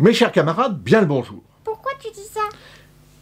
Mes chers camarades, bien le bonjour. Pourquoi tu dis ça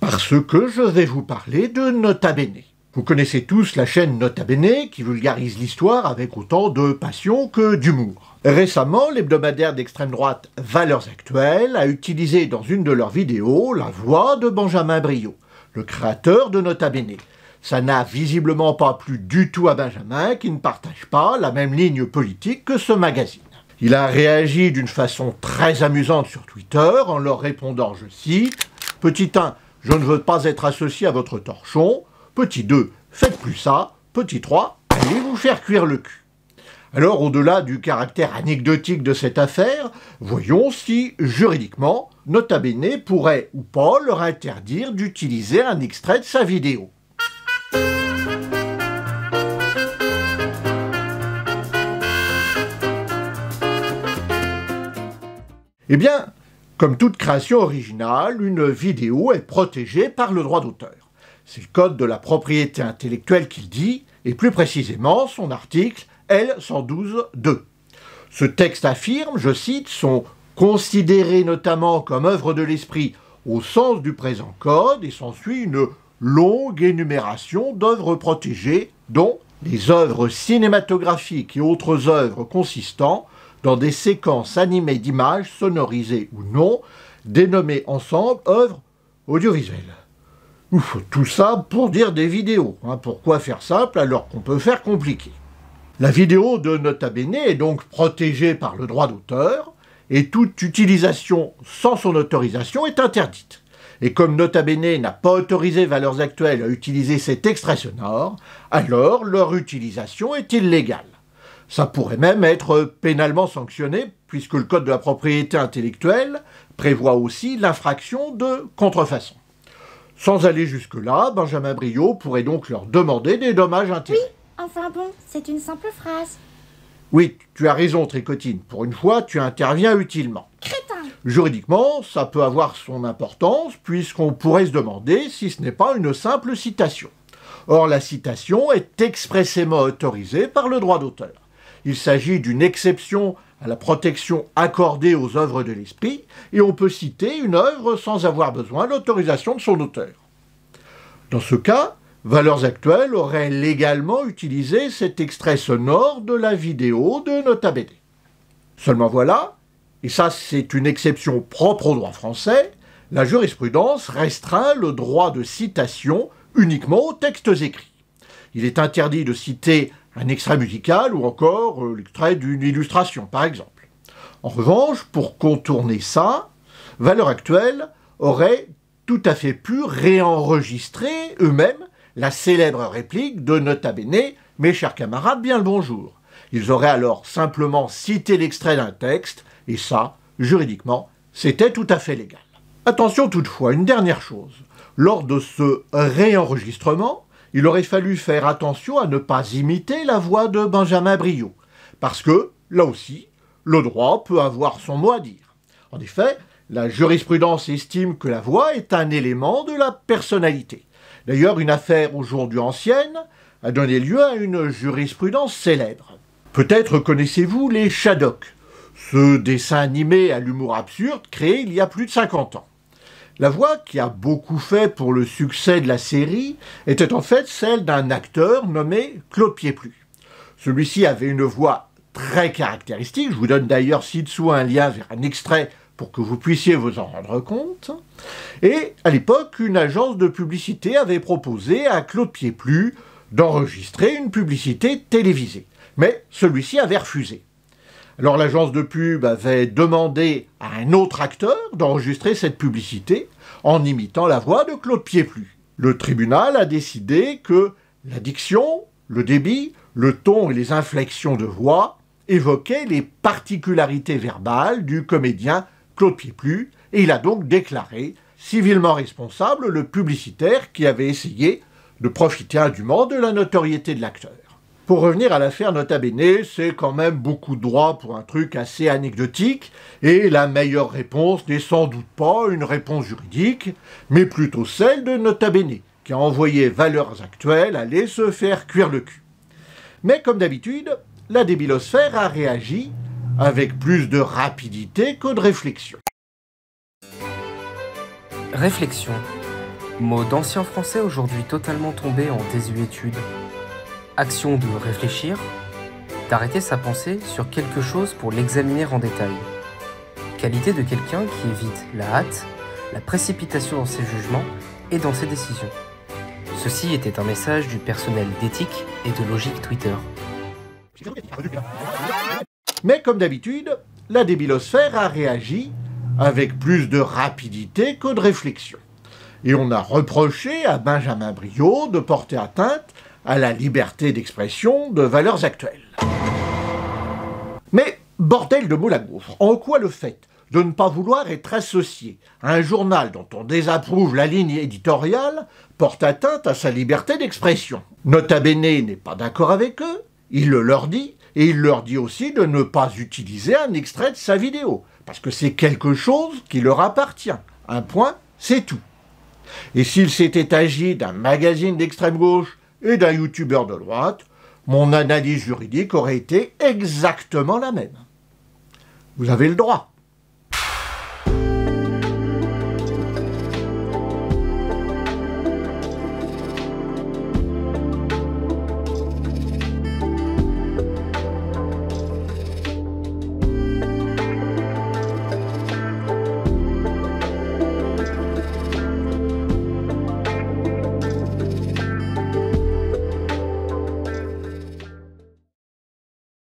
Parce que je vais vous parler de Nota Bene. Vous connaissez tous la chaîne Nota Bene qui vulgarise l'histoire avec autant de passion que d'humour. Récemment, l'hebdomadaire d'extrême droite Valeurs Actuelles a utilisé dans une de leurs vidéos la voix de Benjamin Brio, le créateur de Nota Bene. Ça n'a visiblement pas plu du tout à Benjamin qui ne partage pas la même ligne politique que ce magazine. Il a réagi d'une façon très amusante sur Twitter en leur répondant, je cite, Petit 1, je ne veux pas être associé à votre torchon. Petit 2, faites plus ça. Petit 3, allez vous faire cuire le cul. Alors, au-delà du caractère anecdotique de cette affaire, voyons si, juridiquement, Nota Bene pourrait ou pas leur interdire d'utiliser un extrait de sa vidéo. Eh bien, comme toute création originale, une vidéo est protégée par le droit d'auteur. C'est le code de la propriété intellectuelle qu'il dit, et plus précisément son article L112.2. Ce texte affirme, je cite, sont considérés notamment comme œuvres de l'esprit au sens du présent code et s'ensuit une longue énumération d'œuvres protégées dont les œuvres cinématographiques et autres œuvres consistant dans des séquences animées d'images, sonorisées ou non, dénommées ensemble œuvres audiovisuelles. Ouf, tout ça pour dire des vidéos. Hein. pourquoi faire simple alors qu'on peut faire compliqué La vidéo de Nota Bene est donc protégée par le droit d'auteur et toute utilisation sans son autorisation est interdite. Et comme Nota Bene n'a pas autorisé Valeurs Actuelles à utiliser cet extrait sonore, alors leur utilisation est illégale. Ça pourrait même être pénalement sanctionné, puisque le Code de la propriété intellectuelle prévoit aussi l'infraction de contrefaçon. Sans aller jusque-là, Benjamin Brio pourrait donc leur demander des dommages intérêts. Oui, enfin bon, c'est une simple phrase. Oui, tu as raison, Tricotine. Pour une fois, tu interviens utilement. Crétin Juridiquement, ça peut avoir son importance, puisqu'on pourrait se demander si ce n'est pas une simple citation. Or, la citation est expressément autorisée par le droit d'auteur. Il s'agit d'une exception à la protection accordée aux œuvres de l'esprit, et on peut citer une œuvre sans avoir besoin d'autorisation de son auteur. Dans ce cas, Valeurs Actuelles aurait légalement utilisé cet extrait sonore de la vidéo de Nota BD. Seulement voilà, et ça c'est une exception propre au droit français, la jurisprudence restreint le droit de citation uniquement aux textes écrits. Il est interdit de citer un extrait musical ou encore euh, l'extrait d'une illustration, par exemple. En revanche, pour contourner ça, Valeur Actuelle aurait tout à fait pu réenregistrer eux-mêmes la célèbre réplique de Nota Bene « Mes chers camarades, bien le bonjour ». Ils auraient alors simplement cité l'extrait d'un texte, et ça, juridiquement, c'était tout à fait légal. Attention toutefois, une dernière chose. Lors de ce réenregistrement, il aurait fallu faire attention à ne pas imiter la voix de Benjamin Briot, parce que, là aussi, le droit peut avoir son mot à dire. En effet, la jurisprudence estime que la voix est un élément de la personnalité. D'ailleurs, une affaire aujourd'hui ancienne a donné lieu à une jurisprudence célèbre. Peut-être connaissez-vous les Shadocks, ce dessin animé à l'humour absurde créé il y a plus de 50 ans. La voix qui a beaucoup fait pour le succès de la série était en fait celle d'un acteur nommé Claude Pieplu. Celui-ci avait une voix très caractéristique, je vous donne d'ailleurs ci-dessous un lien vers un extrait pour que vous puissiez vous en rendre compte. Et à l'époque, une agence de publicité avait proposé à Claude Pieplu d'enregistrer une publicité télévisée. Mais celui-ci avait refusé. Alors l'agence de pub avait demandé à un autre acteur d'enregistrer cette publicité en imitant la voix de Claude Pieplu. Le tribunal a décidé que la diction, le débit, le ton et les inflexions de voix évoquaient les particularités verbales du comédien Claude Pieplu et il a donc déclaré civilement responsable le publicitaire qui avait essayé de profiter indûment de la notoriété de l'acteur. Pour revenir à l'affaire Nota Bene, c'est quand même beaucoup de droit pour un truc assez anecdotique, et la meilleure réponse n'est sans doute pas une réponse juridique, mais plutôt celle de Nota Bene, qui a envoyé Valeurs Actuelles aller se faire cuire le cul. Mais comme d'habitude, la débilosphère a réagi avec plus de rapidité que de réflexion. Réflexion. Mot d'ancien français aujourd'hui totalement tombé en désuétude action de réfléchir, d'arrêter sa pensée sur quelque chose pour l'examiner en détail. Qualité de quelqu'un qui évite la hâte, la précipitation dans ses jugements et dans ses décisions. Ceci était un message du personnel d'éthique et de logique Twitter. Mais comme d'habitude, la débilosphère a réagi avec plus de rapidité que de réflexion. Et on a reproché à Benjamin Briot de porter atteinte à la liberté d'expression de valeurs actuelles. Mais bordel de moule en quoi le fait de ne pas vouloir être associé à un journal dont on désapprouve la ligne éditoriale porte atteinte à sa liberté d'expression. Nota Bene n'est pas d'accord avec eux, il le leur dit, et il leur dit aussi de ne pas utiliser un extrait de sa vidéo, parce que c'est quelque chose qui leur appartient. Un point, c'est tout. Et s'il s'était agi d'un magazine d'extrême gauche et d'un youtubeur de droite, mon analyse juridique aurait été exactement la même. Vous avez le droit.